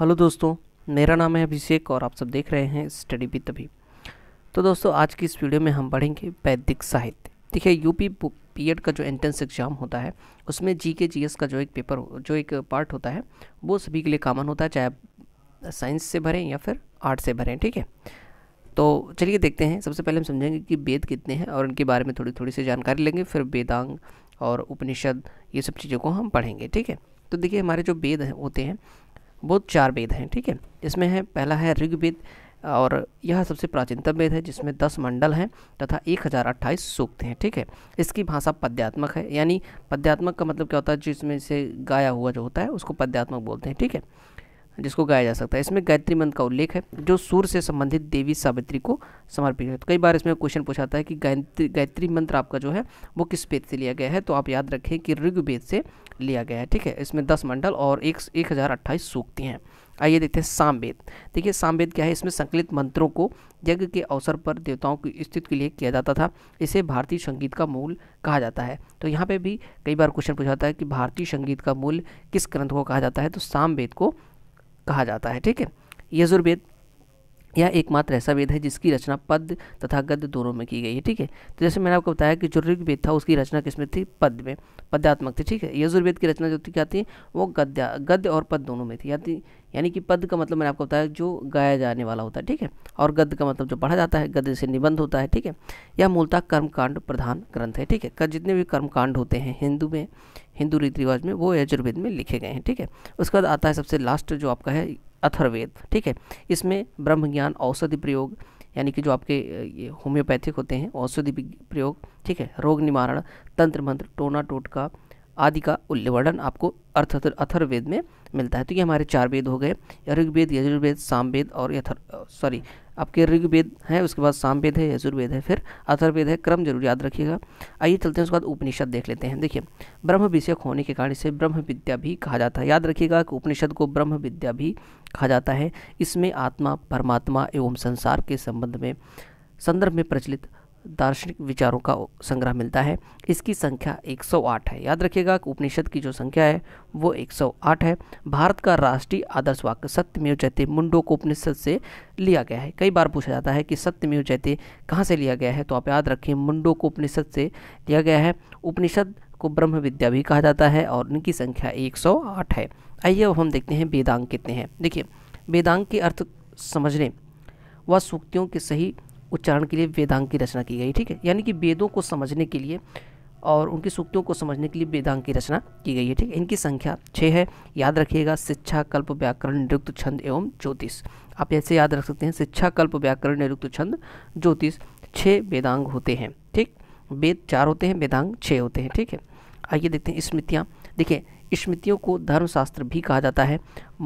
hello दोस्तों मेरा नाम है अभिषेक और आप सब देख रहे हैं स्टडी भी तभी तो दोस्तों आज की इस वीडियो में हम पढ़ेंगे वैदिक साहित्य देखिए यूपी पी एड का जो एंट्रेंस एग्ज़ाम होता है उसमें जी के जी एस का जो एक पेपर जो एक पार्ट होता है वो सभी के लिए कॉमन होता है चाहे आप साइंस से भरें या फिर आर्ट से भरें ठीक है तो चलिए देखते हैं सबसे पहले हम समझेंगे कि वेद कितने हैं और इनके बारे में थोड़ी थोड़ी सी जानकारी लेंगे फिर वेदांग और उपनिषद ये सब चीज़ों को हम पढ़ेंगे ठीक है तो देखिए हमारे जो वेद होते हैं वो चार वेद हैं ठीक है इसमें है पहला है ऋग्वेद और यह सबसे प्राचीनतम वेद है जिसमें दस मंडल हैं तथा एक हज़ार अट्ठाईस सूक्त हैं ठीक है इसकी भाषा पद्यात्मक है यानी पद्यात्मक का मतलब क्या होता है जिसमें से गाया हुआ जो होता है उसको पद्यात्मक बोलते हैं ठीक है जिसको गाया जा सकता है इसमें गायत्री मंत्र का उल्लेख है जो सूर्य से संबंधित देवी सावित्री को समर्पित है तो कई बार इसमें क्वेश्चन पूछाता है कि गायत्री गायत्री मंत्र आपका जो है वो किस वेद से लिया गया है तो आप याद रखें कि ऋग्वेद से लिया गया है ठीक है इसमें दस मंडल और एक एक हज़ार अट्ठाईस सूक्ति हैं आइए देखते हैं सामवेद देखिए सामवेद क्या है इसमें संकलित मंत्रों को यज्ञ के अवसर पर देवताओं की स्थिति के लिए किया जाता था इसे भारतीय संगीत का मूल कहा जाता है तो यहाँ पे भी कई बार क्वेश्चन पूछा जाता है कि भारतीय संगीत का मूल किस ग्रंथ को कहा जाता है तो सामवेद को कहा जाता है ठीक है यजुर्वेद यह एकमात्र ऐसा वेद है जिसकी रचना पद्य तथा गद्य दोनों में की गई है ठीक है तो जैसे मैंने आपको बताया कि जो ऋग्वेद था उसकी रचना किसमें थी पद्य में पद्यात्मक थी ठीक है यजुर्वेद की रचना जो थी क्या थी वो गद्य गद्य और पद दोनों में थी यानी यानी कि पद का मतलब मैंने आपको बताया जो गाया जाने वाला होता है ठीक है और गद्य का मतलब जो पढ़ा जाता है गद्य से निबंध होता है ठीक है यह मूलतः कर्मकांड प्रधान ग्रंथ है ठीक है जितने भी कर्मकांड होते हैं हिंदू में हिंदू रीति रिवाज में वो यजुर्वेद में लिखे गए हैं ठीक है उसके बाद आता है सबसे लास्ट जो आपका है अथर्वेद ठीक है इसमें ब्रह्म ज्ञान औषधि प्रयोग यानी कि जो आपके ये होम्योपैथिक होते हैं औषधि प्रयोग ठीक है रोग निवारण तंत्र मंत्र टोना टोटका आदि का उल्लेवर्णन आपको अर्थ अथर्वेद में मिलता है तो ये हमारे चार वेद हो गए ऋग्वेद यजुर्वेद सामवेद और यथर सॉरी आपके ऋग्वेद हैं उसके बाद सामवेद है यजुर्वेद है फिर अथर्वेद है क्रम जरूर याद रखिएगा आइए चलते हैं उसके बाद उपनिषद देख लेते हैं देखिए ब्रह्म विषयक होने के कारण इसे ब्रह्म विद्या भी कहा जाता है याद रखिएगा कि उपनिषद को ब्रह्म विद्या भी कहा जाता है इसमें आत्मा परमात्मा एवं संसार के संबंध में संदर्भ में प्रचलित दार्शनिक विचारों का संग्रह मिलता है इसकी संख्या 108 है याद रखिएगा उपनिषद की जो संख्या है वो 108 है भारत का राष्ट्रीय आदर्श वाक्य सत्यमेव जयते मुंडो को उपनिषद से लिया गया है कई बार पूछा जाता है कि सत्यमेव जयते कहाँ से लिया गया है तो आप याद रखें मुंडो को उपनिषद से लिया गया है उपनिषद को ब्रह्म विद्या भी कहा जाता है और इनकी संख्या एक है आइए अब हम देखते हैं वेदांग कितने हैं देखिए वेदांग के अर्थ समझने व सूक्तियों के सही उच्चारण के लिए वेदांग की रचना की गई ठीक है यानी कि वेदों को समझने के लिए और उनकी सूक्तियों को समझने के लिए वेदांग की रचना की गई है ठीक है इनकी संख्या छः है याद रखिएगा शिक्षा कल्प व्याकरण निरुक्त छंद एवं ज्योतिष आप ऐसे याद रख सकते हैं शिक्षा कल्प व्याकरण निरुक्त छंद ज्योतिष छः वेदांग होते हैं ठीक वेद चार होते हैं वेदांग छः होते हैं ठीक है आइए देखते हैं स्मृतियाँ देखिए स्मृतियों को धर्मशास्त्र भी कहा जाता है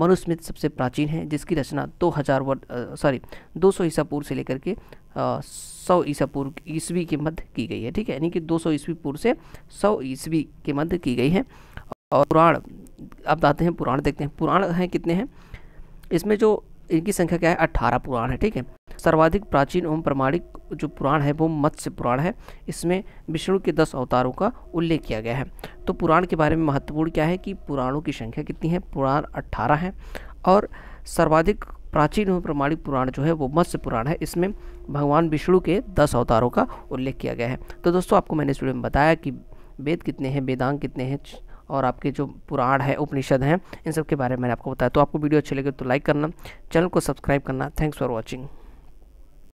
मनुस्मृति सबसे प्राचीन है जिसकी रचना 2000 वर्ष सॉरी 200 ईसा पूर्व से लेकर के सौ ईसा पूर्व ईस्वी के मध्य की गई है ठीक है यानी कि 200 ईस्वी पूर्व से 100 ईस्वी के मध्य की गई है और पुराण अब आते हैं पुराण देखते हैं पुराण हैं कितने हैं इसमें जो इनकी संख्या क्या है अट्ठारह पुराण है ठीक है सर्वाधिक प्राचीन एवं प्रमाणिक जो पुराण है वो मत्स्य पुराण है इसमें विष्णु के दस अवतारों का उल्लेख किया गया है तो पुराण के बारे में महत्वपूर्ण क्या है कि पुराणों की संख्या कितनी है पुराण अट्ठारह हैं और सर्वाधिक प्राचीन एवं प्रमाणिक पुराण जो है वो मत्स्य पुराण है इसमें भगवान विष्णु के दस अवतारों का उल्लेख किया गया है तो दोस्तों आपको मैंने इस वीडियो में बताया कि वेद कितने हैं वेदांग कितने हैं और आपके जो पुराण है उपनिषद हैं इन सब के बारे में मैंने आपको बताया तो आपको वीडियो अच्छी लगे तो लाइक करना चैनल को सब्सक्राइब करना थैंक्स फॉर वॉचिंग